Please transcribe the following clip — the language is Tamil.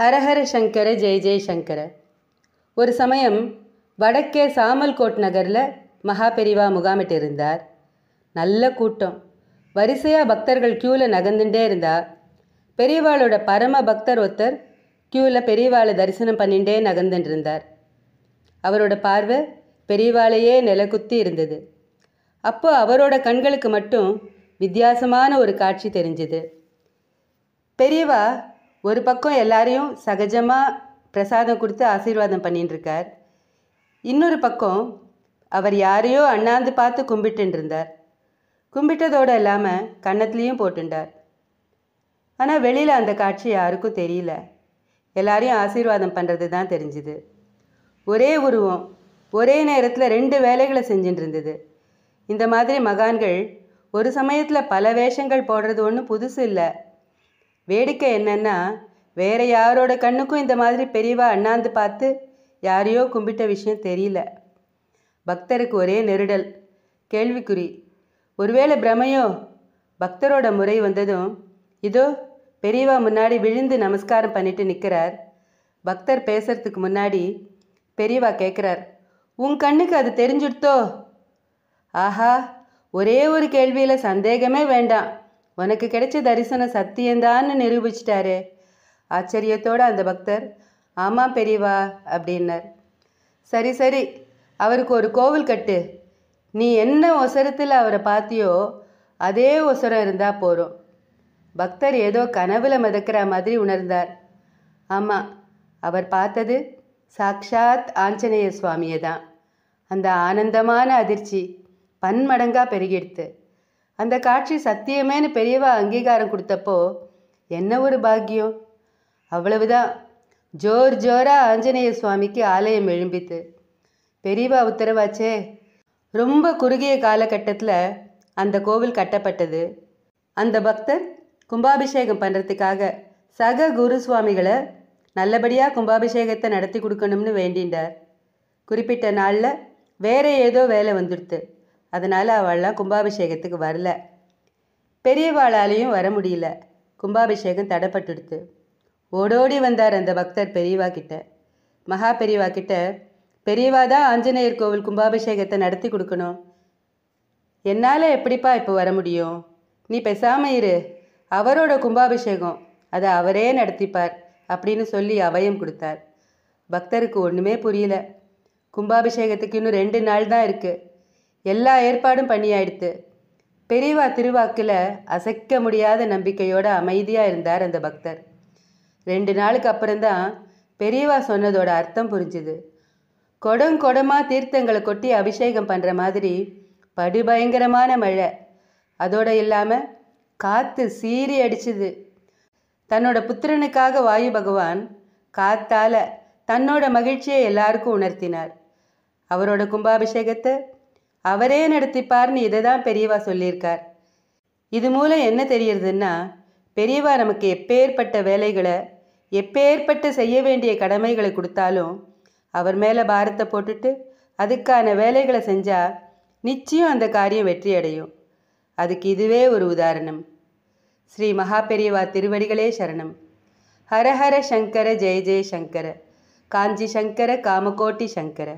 ஹரஹர சங்கர ஜெய் ஜெய்சங்கர ஒரு சமயம் வடக்கே சாமல்கோட் நகரில் பெரிவா முகாமிட்டு இருந்தார் நல்ல கூட்டம் வரிசையாக பக்தர்கள் க்யூவில் நகர்ந்துட்டே இருந்தா பெரியவாளோட பரம பக்தர் ஒருத்தர் க்யூவில் பெரியவாளை தரிசனம் பண்ணிகிட்டே நகர்ந்துட்டு இருந்தார் அவரோட பார்வை பெரியவாளையே நிலக்குத்தி இருந்தது அப்போ அவரோட கண்களுக்கு மட்டும் வித்தியாசமான ஒரு காட்சி தெரிஞ்சுது பெரியவா ஒரு பக்கம் எல்லாரையும் சகஜமாக பிரசாதம் கொடுத்து ஆசீர்வாதம் பண்ணிட்டுருக்கார் இன்னொரு பக்கம் அவர் யாரையோ அண்ணாந்து பார்த்து கும்பிட்டுருந்தார் கும்பிட்டதோடு இல்லாமல் கன்னத்துலேயும் போட்டுண்டார் ஆனால் வெளியில் அந்த காட்சி யாருக்கும் தெரியல எல்லாரையும் ஆசீர்வாதம் பண்ணுறது தான் தெரிஞ்சுது ஒரே உருவம் ஒரே நேரத்தில் ரெண்டு வேலைகளை செஞ்சுட்டு இருந்தது இந்த மாதிரி மகான்கள் ஒரு சமயத்தில் பல வேஷங்கள் போடுறது ஒன்றும் புதுசு இல்லை வேடிக்கை என்னன்னா வேற யாரோட கண்ணுக்கும் இந்த மாதிரி பெரியவா அண்ணாந்து பார்த்து யாரையோ கும்பிட்ட விஷயம் தெரியல பக்தருக்கு ஒரே நெருடல் கேள்விக்குறி ஒருவேளை பிரமையோ பக்தரோட முறை வந்ததும் இதோ பெரியவா முன்னாடி விழுந்து நமஸ்காரம் பண்ணிட்டு நிற்கிறார் பக்தர் பேசுறதுக்கு முன்னாடி பெரியவா கேட்குறார் உன் கண்ணுக்கு அது தெரிஞ்சுடுத்தோ ஆஹா ஒரே ஒரு கேள்வியில் சந்தேகமே வேண்டாம் உனக்கு கிடைச்ச தரிசனம் சத்தியந்தான்னு நிரூபிச்சிட்டாரு ஆச்சரியத்தோடு அந்த பக்தர் ஆமாம் பெரியவா அப்படின்னார் சரி சரி அவருக்கு ஒரு கோவில் கட்டு நீ என்ன ஒசரத்தில் அவரை பார்த்தியோ அதே ஒசரம் இருந்தால் போகிறோம் பக்தர் ஏதோ கனவுல மிதக்கிற மாதிரி உணர்ந்தார் ஆமாம் அவர் பார்த்தது சாக்ஷாத் ஆஞ்சநேய சுவாமியை தான் அந்த ஆனந்தமான அதிர்ச்சி பன்மடங்காக பெருகெடுத்து அந்த காட்சி சத்தியமேனு பெரியவா அங்கீகாரம் கொடுத்தப்போ என்ன ஒரு பாக்கியம் அவ்வளவுதான் ஜோர் ஜோரா ஆஞ்சநேய சுவாமிக்கு ஆலயம் எழும்பித்து பெரியவா உத்தரவாச்சே ரொம்ப குறுகிய காலகட்டத்தில் அந்த கோவில் கட்டப்பட்டது அந்த பக்தர் கும்பாபிஷேகம் பண்ணுறதுக்காக சக குரு சுவாமிகளை நல்லபடியாக கும்பாபிஷேகத்தை நடத்தி கொடுக்கணும்னு வேண்டிண்டார் குறிப்பிட்ட நாளில் வேறு ஏதோ வேலை வந்துடுத்து அதனால் அவள்லாம் கும்பாபிஷேகத்துக்கு வரல பெரியவாளாலையும் வர முடியல கும்பாபிஷேகம் தடைப்பட்டுடுத்து ஓடோடி வந்தார் அந்த பக்தர் பெரியவா கிட்ட மகா பெரியவா கிட்ட பெரியவா தான் ஆஞ்சநேயர் கோவில் கும்பாபிஷேகத்தை நடத்தி கொடுக்கணும் என்னால் எப்படிப்பா இப்போ வர முடியும் நீ பெசாம இரு அவரோட கும்பாபிஷேகம் அதை அவரே நடத்திப்பார் அப்படின்னு சொல்லி அவயம் கொடுத்தார் பக்தருக்கு ஒன்றுமே புரியல கும்பாபிஷேகத்துக்கு இன்னும் ரெண்டு நாள் தான் இருக்குது எல்லா ஏற்பாடும் பண்ணியாயிடுத்து பெரியவா திருவாக்கில் அசைக்க முடியாத நம்பிக்கையோடு அமைதியாக இருந்தார் அந்த பக்தர் ரெண்டு நாளுக்கு அப்புறம்தான் பெரியவா சொன்னதோட அர்த்தம் புரிஞ்சுது கொடம் கொடமாக தீர்த்தங்களை கொட்டி அபிஷேகம் பண்ணுற மாதிரி படுபயங்கரமான மழை அதோடு இல்லாமல் காற்று சீறி அடிச்சுது தன்னோட புத்திரனுக்காக வாயு பகவான் காத்தால் தன்னோட மகிழ்ச்சியை எல்லாருக்கும் உணர்த்தினார் அவரோட கும்பாபிஷேகத்தை அவரே நடத்திப்பார்னு இதை தான் பெரியவா சொல்லியிருக்கார் இது மூலம் என்ன தெரியுறதுன்னா பெரியவா நமக்கு எப்பேற்பட்ட வேலைகளை எப்பேற்பட்ட செய்ய வேண்டிய கடமைகளை கொடுத்தாலும் அவர் மேலே பாரத்தை போட்டுட்டு அதுக்கான வேலைகளை செஞ்சால் நிச்சயம் அந்த காரியம் வெற்றி அடையும் அதுக்கு இதுவே ஒரு உதாரணம் ஸ்ரீ மகா பெரியவா திருவடிகளே சரணம் ஹரஹர சங்கர ஜெய ஜெய சங்கர காஞ்சி சங்கர காமகோட்டி சங்கர